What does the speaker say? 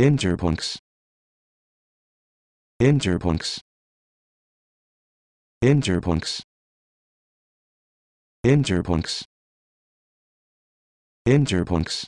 Interpunks. Interpunks. Interpunks. Interpunks. Interpunks.